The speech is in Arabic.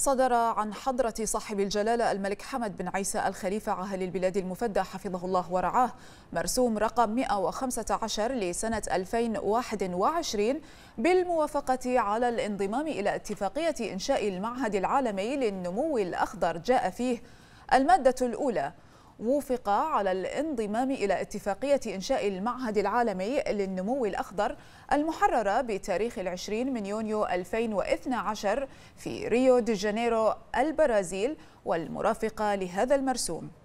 صدر عن حضرة صاحب الجلالة الملك حمد بن عيسى الخليفة عاهل البلاد المفدى حفظه الله ورعاه مرسوم رقم 115 لسنة 2021 بالموافقة على الانضمام إلى اتفاقية إنشاء المعهد العالمي للنمو الأخضر جاء فيه المادة الأولى وفق على الانضمام إلى اتفاقية إنشاء المعهد العالمي للنمو الأخضر المحررة بتاريخ العشرين من يونيو 2012 في ريو دي جانيرو البرازيل والمرافقة لهذا المرسوم